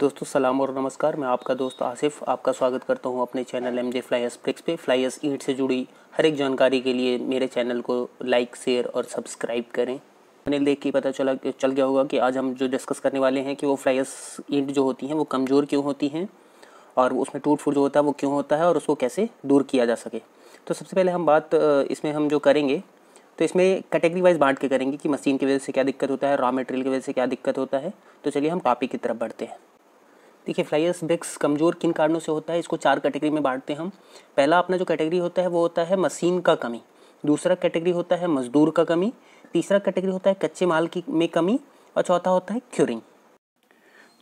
दोस्तों सलाम और नमस्कार मैं आपका दोस्त आसिफ आपका स्वागत करता हूं अपने channel M J fly ash flix पे फ्लाइस ईट से जुड़ी हर एक जानकारी के लिए मेरे चैनल को लाइक शेयर और सब्सक्राइब करें मैंने देख के पता चला चल गया होगा कि आज हम जो डिस्कस करने वाले हैं कि वो फ्लाइस ईट जो होती हैं वो कमज़ोर क्यों होती हैं और उसमें टूट फूट जो होता है वो क्यों होता है और उसको कैसे दूर किया जा सके तो सबसे पहले हम बात इसमें हम जो करेंगे तो इसमें कैटेगरी वाइज बांट के करेंगे कि मशीन की वजह से क्या दिक्कत होता है रॉ मटेरियल की वजह से क्या दिक्कत होता है तो चलिए हम टॉपिक की तरफ बढ़ते हैं देखिए फ्लाइस ब्रिक्स कमज़ोर किन कारणों से होता है इसको चार कैटेगरी में बांटते हैं हम पहला अपना जो कैटेगरी होता है वो होता है मशीन का कमी दूसरा कैटेगरी होता है मजदूर का कमी तीसरा कैटेगरी होता है कच्चे माल की में कमी और चौथा होता है क्यूरिंग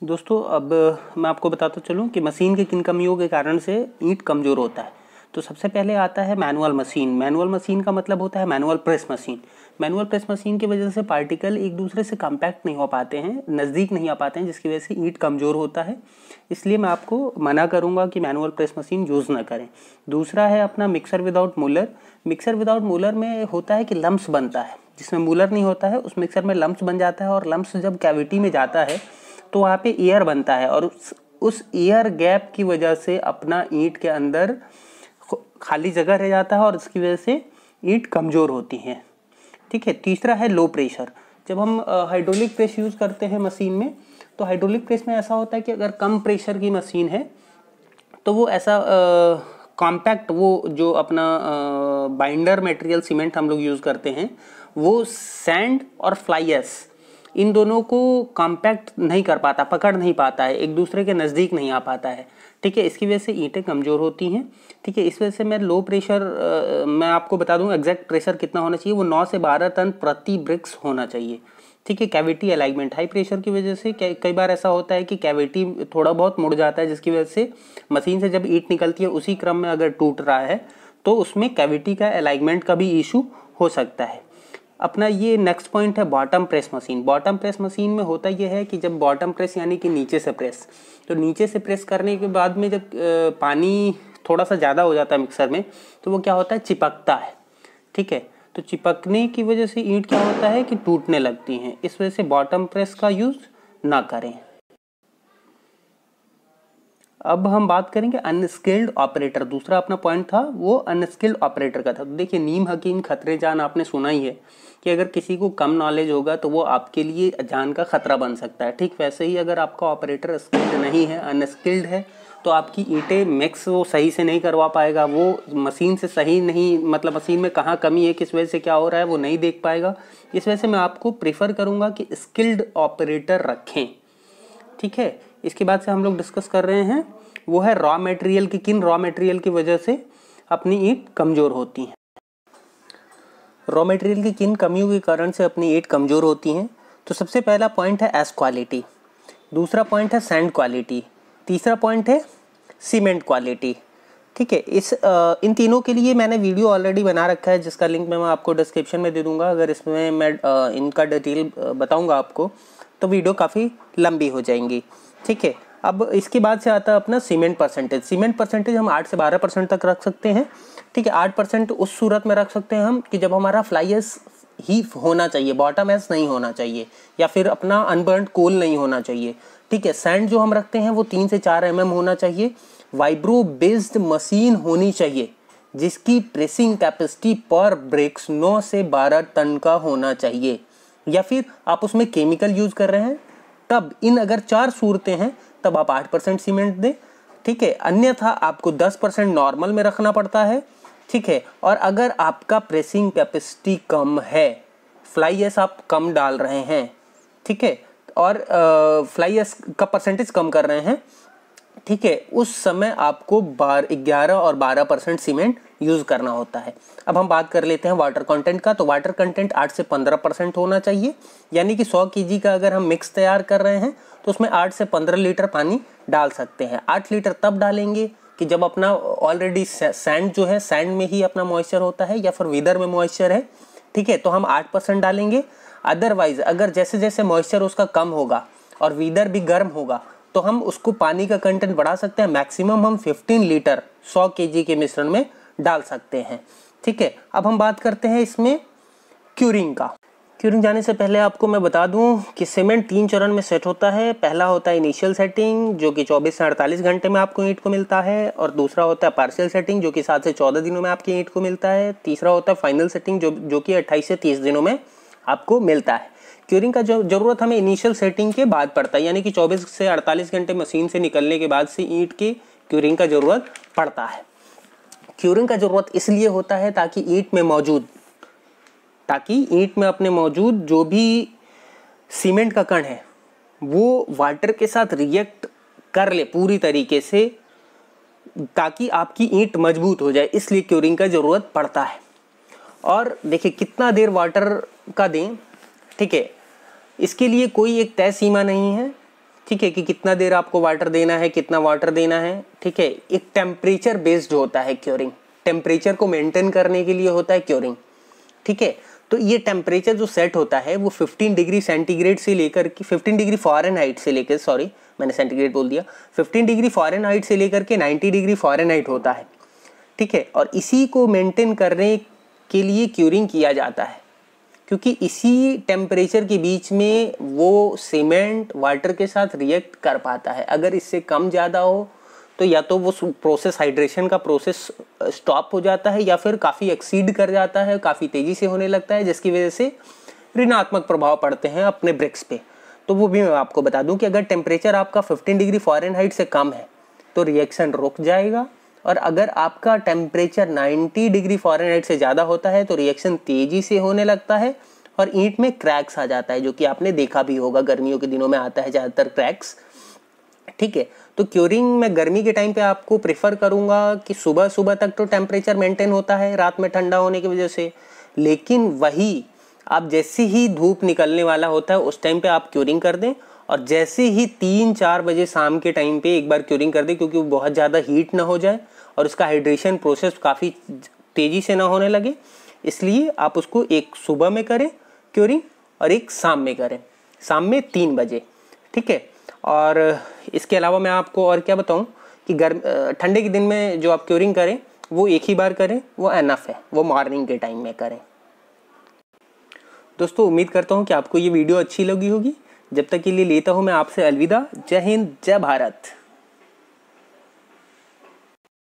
दोस्तों अब मैं आपको बताता चलूँ कि मशीन के किन कमियों के कारण से ईंट कमज़ोर होता है तो सबसे पहले आता है मैनुअल मशीन मैनुअल मशीन का मतलब होता है manual press machine manual press machine की वजह से पार्टिकल एक दूसरे से कंपैक्ट नहीं हो पाते हैं नज़दीक नहीं आ पाते हैं जिसकी वजह से ईट कमज़ोर होता है इसलिए मैं आपको मना करूँगा कि मैनुअल प्रेस मशीन यूज़ ना करें दूसरा है अपना mixer without muller mixer without muller में होता है कि लम्स बनता है जिसमें मूलर नहीं होता है उस मिक्सर में लम्स बन जाता है और लम्स जब कैविटी में जाता है तो वहाँ पर एयर बनता है और उस उस एयर गैप की वजह से अपना ईंट के अंदर खाली जगह रह जाता है और इसकी वजह से ईंट कमज़ोर होती है ठीक है तीसरा है लो प्रेशर जब हम हाइड्रोलिक प्रेस यूज़ करते हैं मशीन में तो हाइड्रोलिक प्रेस में ऐसा होता है कि अगर कम प्रेशर की मशीन है तो वो ऐसा कॉम्पैक्ट वो जो अपना बाइंडर मटेरियल सीमेंट हम लोग यूज़ करते हैं वो सैंड और फ्लाई एस इन दोनों को कॉम्पैक्ट नहीं कर पाता पकड़ नहीं पाता है एक दूसरे के नज़दीक नहीं आ पाता है ठीक है इसकी वजह से ईंटें कमज़ोर होती हैं ठीक है इस वजह से मैं लो प्रेशर मैं आपको बता दूँ एग्जैक्ट प्रेशर कितना होना चाहिए वो नौ से बारह टन प्रति ब्रिक्स होना चाहिए ठीक है कैविटी अलाइनमेंट हाई प्रेशर की वजह से कई बार ऐसा होता है कि कैविटी थोड़ा बहुत मुड़ जाता है जिसकी वजह से मशीन से जब ईट निकलती है उसी क्रम में अगर टूट रहा है तो उसमें कैविटी का अलाइनमेंट का भी इशू हो सकता है अपना ये नेक्स्ट पॉइंट है bottom press machine bottom press machine में होता यह है कि जब बॉटम प्रेस यानी कि नीचे से प्रेस तो नीचे से प्रेस करने के बाद में जब पानी थोड़ा सा ज़्यादा हो जाता है मिक्सर में तो वो क्या होता है चिपकता है ठीक है तो चिपकने की वजह से ईंट क्या होता है कि टूटने लगती हैं इस वजह से बॉटम प्रेस का यूज़ ना करें अब हम बात करेंगे अनस्किल्ड ऑपरेटर दूसरा अपना पॉइंट था वो अनस्किल्ड ऑपरेटर का था तो देखिए नीम हकीम खतरे जान आपने सुना ही है कि अगर किसी को कम नॉलेज होगा तो वो आपके लिए जान का खतरा बन सकता है ठीक वैसे ही अगर आपका ऑपरेटर स्किल्ड नहीं है अनस्किल्ड है तो आपकी ईंटें मिक्स वो सही से नहीं करवा पाएगा वो मशीन से सही नहीं मतलब मशीन में कहाँ कमी है किस वजह से क्या हो रहा है वो नहीं देख पाएगा इस वजह से मैं आपको प्रेफर करूँगा कि स्किल्ड ऑपरेटर रखें ठीक है इसके बाद से हम लोग डिस्कस कर रहे हैं वो है रॉ मटेरियल की किन रॉ मटेरियल की वजह से अपनी ईट कमज़ोर होती है रॉ मटेरियल की किन कमियों के कारण से अपनी ईट कमज़ोर होती हैं तो सबसे पहला पॉइंट है एस क्वालिटी दूसरा पॉइंट है सैंड क्वालिटी तीसरा पॉइंट है सीमेंट क्वालिटी ठीक है इस आ, इन तीनों के लिए मैंने वीडियो ऑलरेडी बना रखा है जिसका लिंक मैं आपको डिस्क्रिप्शन में दे दूंगा अगर इसमें मैं आ, इनका डिटेल बताऊंगा आपको तो वीडियो काफ़ी लंबी हो जाएंगी ठीक है अब इसके बाद से आता है अपना सीमेंट परसेंटेज सीमेंट परसेंटेज हम आठ से बारह परसेंट तक रख सकते हैं ठीक है आठ परसेंट उस सूरत में रख सकते हैं हम कि जब हमारा फ्लाई एस ही होना चाहिए बॉटम एस नहीं होना चाहिए या फिर अपना अनबर्न कोल नहीं होना चाहिए ठीक है सैंड जो हम रखते हैं वो तीन से चार एम mm होना चाहिए वाइब्रो बेस्ड मशीन होनी चाहिए जिसकी प्रेसिंग कैपेसिटी पर ब्रेक्स 9 से 12 टन का होना चाहिए या फिर आप उसमें केमिकल यूज़ कर रहे हैं तब इन अगर चार सूरतें हैं तब आप आठ परसेंट सीमेंट दें ठीक है अन्यथा आपको दस परसेंट नॉर्मल में रखना पड़ता है ठीक है और अगर आपका प्रेसिंग कैपेसिटी कम है फ्लाई एस आप कम डाल रहे हैं ठीक है और फ्लाई एस का परसेंटेज कम कर रहे हैं ठीक है उस समय आपको बार ग्यारह और बारह परसेंट सीमेंट यूज़ करना होता है अब हम बात कर लेते हैं वाटर कंटेंट का तो वाटर कंटेंट आठ से पंद्रह परसेंट होना चाहिए यानी कि सौ के का अगर हम मिक्स तैयार कर रहे हैं तो उसमें आठ से पंद्रह लीटर पानी डाल सकते हैं आठ लीटर तब डालेंगे कि जब अपना ऑलरेडी सैंड जो है सैंड में ही अपना मॉइस्चर होता है या फिर वीदर में मॉइस्चर है ठीक है तो हम आठ परसेंट डालेंगे अदरवाइज अगर जैसे जैसे मॉइस्चर उसका कम होगा और वीदर भी गर्म होगा तो हम उसको पानी का कंटेंट बढ़ा सकते हैं मैक्सिमम हम 15 लीटर 100 के के मिश्रण में डाल सकते हैं ठीक है अब हम बात करते हैं इसमें क्यूरिंग का क्यूरिंग जाने से पहले आपको मैं बता दूं कि सीमेंट तीन चरण में सेट होता है पहला होता है इनिशियल सेटिंग जो कि 24 से 48 घंटे में आपको ईंट को मिलता है और दूसरा होता है पार्शियल सेटिंग जो कि 7 से 14 दिनों में आपकी ईंट को मिलता है तीसरा होता है फाइनल सेटिंग जो जो कि 28 से 30 दिनों में आपको मिलता है क्यूरिंग का जरूरत हमें इनिशियल सेटिंग के बाद पड़ता है यानी कि 24 से 48 घंटे मशीन से निकलने के बाद से ईंट की क्यूरिंग का जरूरत पड़ता है क्यूरिंग का जरूरत इसलिए होता है ताकि ईंट में मौजूद ताकि ईंट में अपने मौजूद जो भी सीमेंट का कण है वो वाटर के साथ रिएक्ट कर ले पूरी तरीके से ताकि आपकी ईंट मजबूत हो जाए इसलिए क्यूरिंग का ज़रूरत पड़ता है और देखिए कितना देर वाटर का दें ठीक है इसके लिए कोई एक तय सीमा नहीं है ठीक है कि कितना देर आपको वाटर देना है कितना वाटर देना है ठीक है एक टेम्परेचर बेस्ड होता है क्योरिंग टेम्परेचर को मेंटेन करने के लिए होता है क्योरिंग ठीक है तो ये टेम्परेचर जो सेट होता है वो 15 डिग्री सेंटीग्रेड से लेकर के 15 डिग्री फॉरन हाइट से लेकर सॉरी मैंने सेंटीग्रेड बोल दिया 15 डिग्री फॉरन हाइट से लेकर के 90 डिग्री फॉरन हाइट होता है ठीक है और इसी को मेंटेन करने के लिए क्यूरिंग किया जाता है क्योंकि इसी टेम्परेचर के बीच में वो सीमेंट वाटर के साथ रिएक्ट कर पाता है अगर इससे कम ज़्यादा हो तो या तो वो प्रोसेस हाइड्रेशन का प्रोसेस स्टॉप हो जाता है या फिर काफ़ी एक्सीड कर जाता है काफ़ी तेज़ी से होने लगता है जिसकी वजह से ऋणात्मक प्रभाव पड़ते हैं अपने ब्रिक्स पे तो वो भी मैं आपको बता दूं कि अगर टेम्परेचर आपका 15 डिग्री फॉरेनहाइट से कम है तो रिएक्शन रुक जाएगा और अगर आपका टेम्परेचर 90 डिग्री फॉरेनहाइट से ज़्यादा होता है तो रिएक्शन तेज़ी से होने लगता है और ईंट में क्रैक्स आ जाता है जो कि आपने देखा भी होगा गर्मियों के दिनों में आता है ज़्यादातर क्रैक्स ठीक है तो क्योरिंग मैं गर्मी के टाइम पे आपको प्रेफर करूँगा कि सुबह सुबह तक तो टेम्परेचर मेंटेन होता है रात में ठंडा होने की वजह से लेकिन वही आप जैसे ही धूप निकलने वाला होता है उस टाइम पे आप क्योरिंग कर दें और जैसे ही तीन चार बजे शाम के टाइम पे एक बार क्योरिंग कर दें क्योंकि वो बहुत ज़्यादा हीट ना हो जाए और इसका हाइड्रेशन प्रोसेस काफ़ी तेज़ी से ना होने लगे इसलिए आप उसको एक सुबह में करें क्योरिंग और एक शाम में करें शाम में तीन बजे ठीक है और इसके अलावा मैं आपको और क्या बताऊँ कि गर्म ठंडे के दिन में जो आप क्योरिंग करें वो एक ही बार करें वो एनफ है वो मॉर्निंग के टाइम में करें दोस्तों उम्मीद करता हूँ कि आपको ये वीडियो अच्छी लगी होगी जब तक के लिए लेता हूँ मैं आपसे अलविदा जय हिंद जय भारत